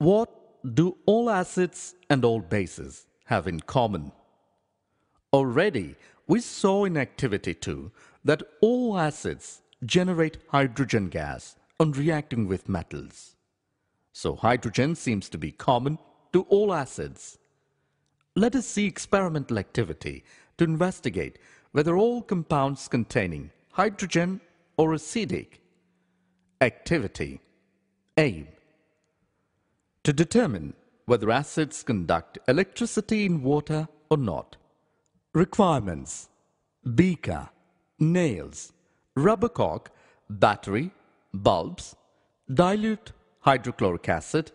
What do all acids and all bases have in common? Already, we saw in activity 2 that all acids generate hydrogen gas on reacting with metals. So hydrogen seems to be common to all acids. Let us see experimental activity to investigate whether all compounds containing hydrogen or acidic. Activity Aim to determine whether acids conduct electricity in water or not. Requirements Beaker, nails, rubber cork, battery, bulbs, dilute hydrochloric acid,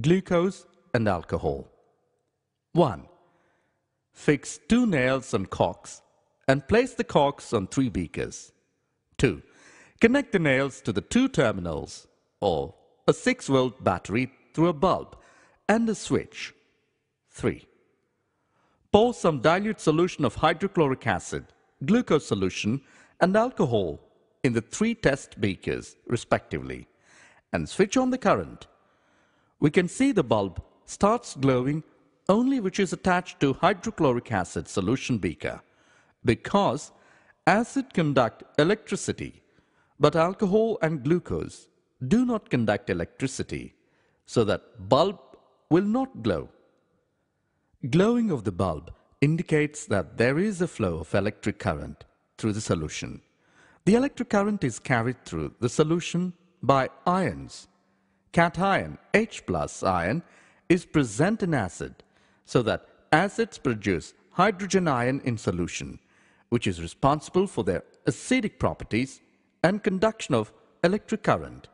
glucose and alcohol. 1. Fix two nails on corks and place the corks on three beakers. 2. Connect the nails to the two terminals or a 6 volt battery through a bulb and a switch. 3. Pour some dilute solution of hydrochloric acid, glucose solution, and alcohol in the three test beakers, respectively, and switch on the current. We can see the bulb starts glowing only which is attached to hydrochloric acid solution beaker because acid conduct electricity but alcohol and glucose do not conduct electricity so that bulb will not glow. Glowing of the bulb indicates that there is a flow of electric current through the solution. The electric current is carried through the solution by ions. Cation H plus ion is present in acid so that acids produce hydrogen ion in solution which is responsible for their acidic properties and conduction of electric current.